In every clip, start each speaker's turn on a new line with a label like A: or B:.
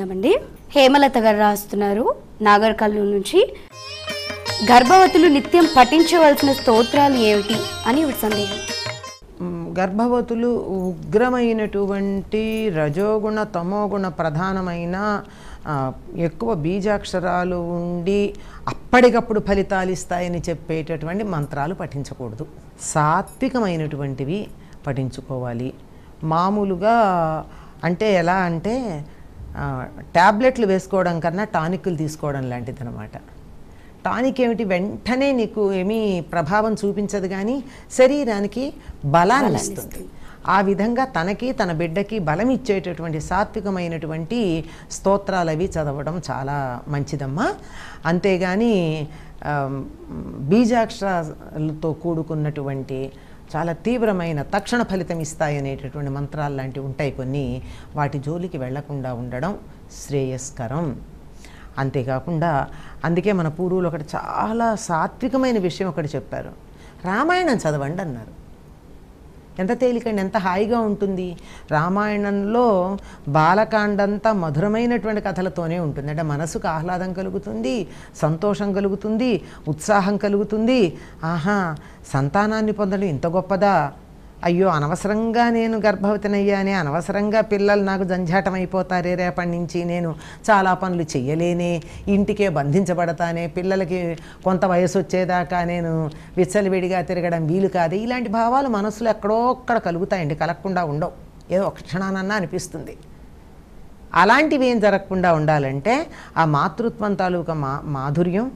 A: చూద్దామండి హేమలత గారు రాస్తున్నారు నాగర్ కల్లు నుంచి గర్భవతులు నిత్యం పఠించవలసిన స్తోత్రాలు ఏమిటి అని సందేహం గర్భవతులు ఉగ్రమైనటువంటి రజోగుణ తమోగుణ ప్రధానమైన ఎక్కువ బీజాక్షరాలు ఉండి అప్పటికప్పుడు ఫలితాలు ఇస్తాయని చెప్పేటటువంటి మంత్రాలు పఠించకూడదు సాత్వికమైనటువంటివి పఠించుకోవాలి మామూలుగా అంటే ఎలా అంటే ట్యాబ్లెట్లు వేసుకోవడం కన్నా టానిక్లు తీసుకోవడం లాంటిది అనమాట టానిక్ ఏమిటి వెంటనే నీకు ఏమీ ప్రభావం చూపించదు కానీ శరీరానికి బలాన్ని ఇస్తుంది ఆ విధంగా తనకి తన బిడ్డకి బలం ఇచ్చేటటువంటి సాత్వికమైనటువంటి స్తోత్రాలు అవి చదవడం చాలా మంచిదమ్మా అంతేగాని బీజాక్షరాలతో కూడుకున్నటువంటి చాలా తీవ్రమైన తక్షణ ఫలితం ఇస్తాయనేటటువంటి మంత్రాలు లాంటివి ఉంటాయి కొన్ని వాటి జోలికి వెళ్లకుండా ఉండడం శ్రేయస్కరం అంతేకాకుండా అందుకే మన పూర్వులు ఒకటి చాలా సాత్వికమైన విషయం ఒకటి చెప్పారు రామాయణం చదవండి అన్నారు ఎంత తేలికండి ఎంత హాయిగా ఉంటుంది రామాయణంలో బాలకాండంతా మధురమైనటువంటి కథలతోనే ఉంటుంది అంటే మనసుకు ఆహ్లాదం కలుగుతుంది సంతోషం కలుగుతుంది ఉత్సాహం కలుగుతుంది ఆహా సంతానాన్ని పొందడం ఇంత గొప్పదా అయ్యో అనవసరంగా నేను గర్భవతినయ్యానే అనవసరంగా పిల్లలు నాకు జంజాటం అయిపోతారే రేపటి నుంచి నేను చాలా పనులు చెయ్యలేనే ఇంటికే బంధించబడతానే పిల్లలకి కొంత వయసు వచ్చేదాకా నేను విచ్చలవిడిగా తిరగడం వీలు కాదు ఇలాంటి భావాలు మనసులో ఎక్కడో కలుగుతాయండి కలగకుండా ఉండవు ఏదో ఒక క్షణానన్నా అనిపిస్తుంది అలాంటివి ఏం జరగకుండా ఉండాలంటే ఆ మాతృత్వం తాలూకా మా మాధుర్యం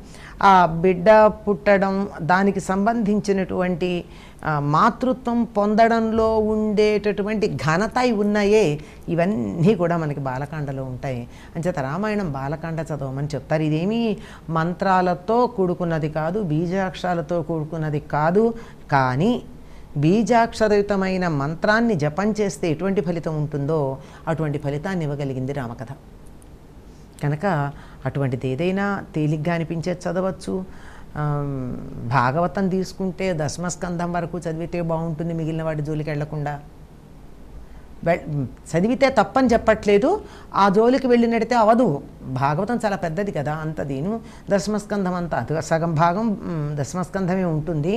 A: ఆ బిడ్డ పుట్టడం దానికి సంబంధించినటువంటి మాతృత్వం పొందడంలో ఉండేటటువంటి ఘనత ఉన్నాయే ఇవన్నీ కూడా మనకి బాలకాండలో ఉంటాయి అంచేత రామాయణం బాలకాండ చదవమని చెప్తారు ఇదేమీ మంత్రాలతో కూడుకున్నది కాదు బీజాక్షరాలతో కూడుకున్నది కాదు కానీ బీజాక్షరయుతమైన మంత్రాన్ని జపం చేస్తే ఎటువంటి ఫలితం ఉంటుందో అటువంటి ఫలితాన్ని ఇవ్వగలిగింది రామకథ కనుక అటువంటిది ఏదైనా తేలిగ్గా అనిపించేది చదవచ్చు భాగవతం తీసుకుంటే దశమస్కంధం వరకు చదివితే బాగుంటుంది మిగిలిన వాటి జోలికి వెళ్లకుండా చదివితే తప్పని చెప్పట్లేదు ఆ జోలికి వెళ్ళినడితే అవదు భాగవతం చాలా పెద్దది కదా అంత దీను దశమస్కంధం అంతా సగం భాగం దశమస్కంధమే ఉంటుంది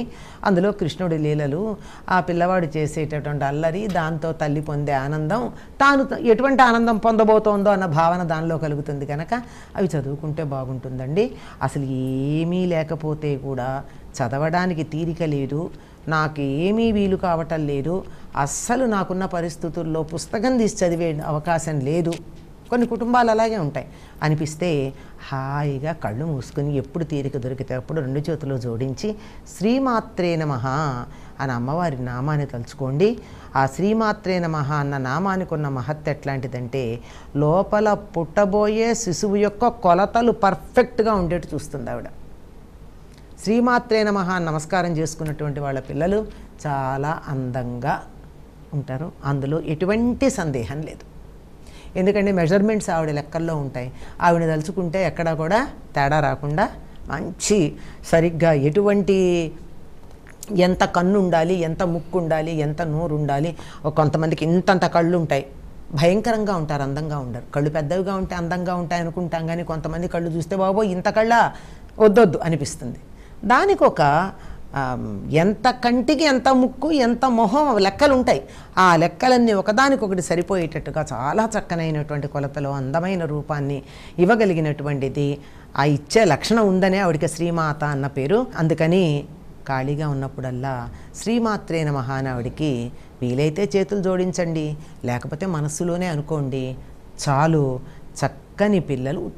A: అందులో కృష్ణుడి లీలలు ఆ పిల్లవాడు చేసేటటువంటి అల్లరి దాంతో తల్లి పొందే ఆనందం తాను ఎటువంటి ఆనందం పొందబోతోందో అన్న భావన దానిలో కలుగుతుంది కనుక అవి చదువుకుంటే బాగుంటుందండి అసలు ఏమీ లేకపోతే కూడా చదవడానికి తీరిక లేదు నాకు ఏమీ వీలు కావటం లేదు అస్సలు నాకున్న పరిస్థితుల్లో పుస్తకం తీసి చదివే అవకాశం లేదు కొన్ని కుటుంబాలు అలాగే ఉంటాయి అనిపిస్తే హాయిగా కళ్ళు మూసుకుని ఎప్పుడు తీరిక దొరికితే అప్పుడు రెండు చేతులు జోడించి శ్రీమాత్రే నమ అని అమ్మవారి నామాన్ని తలుచుకోండి ఆ శ్రీమాత్రే నమ అన్న నామానికి ఉన్న మహత్ ఎట్లాంటిదంటే లోపల పుట్టబోయే శిశువు యొక్క కొలతలు పర్ఫెక్ట్గా ఉండేట్టు చూస్తుంది ఆవిడ శ్రీమాత్రే నమ నమస్కారం చేసుకున్నటువంటి వాళ్ళ పిల్లలు చాలా అందంగా ఉంటారు అందులో ఎటువంటి సందేహం లేదు ఎందుకంటే మెజర్మెంట్స్ ఆవిడ లెక్కల్లో ఉంటాయి ఆవిడ తలుచుకుంటే ఎక్కడా కూడా తేడా రాకుండా మంచి సరిగ్గా ఎటువంటి ఎంత కన్ను ఉండాలి ఎంత ముక్కు ఉండాలి ఎంత నోరు ఉండాలి కొంతమందికి ఇంతంత కళ్ళు ఉంటాయి భయంకరంగా ఉంటారు అందంగా ఉండరు కళ్ళు పెద్దవిగా ఉంటే అందంగా ఉంటాయి అనుకుంటాం కానీ కొంతమంది కళ్ళు చూస్తే బాబో ఇంత కళ్ళ వద్దొద్దు అనిపిస్తుంది దానికి ఒక ఎంత కంటికి ఎంత ముక్కు ఎంత మొహం లెక్కలు ఉంటాయి ఆ లెక్కలన్నీ ఒకదానికొకటి సరిపోయేటట్టుగా చాలా చక్కనైనటువంటి కొలతలో అందమైన రూపాన్ని ఇవ్వగలిగినటువంటిది ఆ ఇచ్చే లక్షణం ఉందనే ఆవిడికి శ్రీమాత అన్న పేరు అందుకని ఖాళీగా ఉన్నప్పుడల్లా శ్రీమాత్రేన మహానావిడికి వీలైతే చేతులు జోడించండి లేకపోతే మనస్సులోనే అనుకోండి చాలు చక్కని పిల్లలు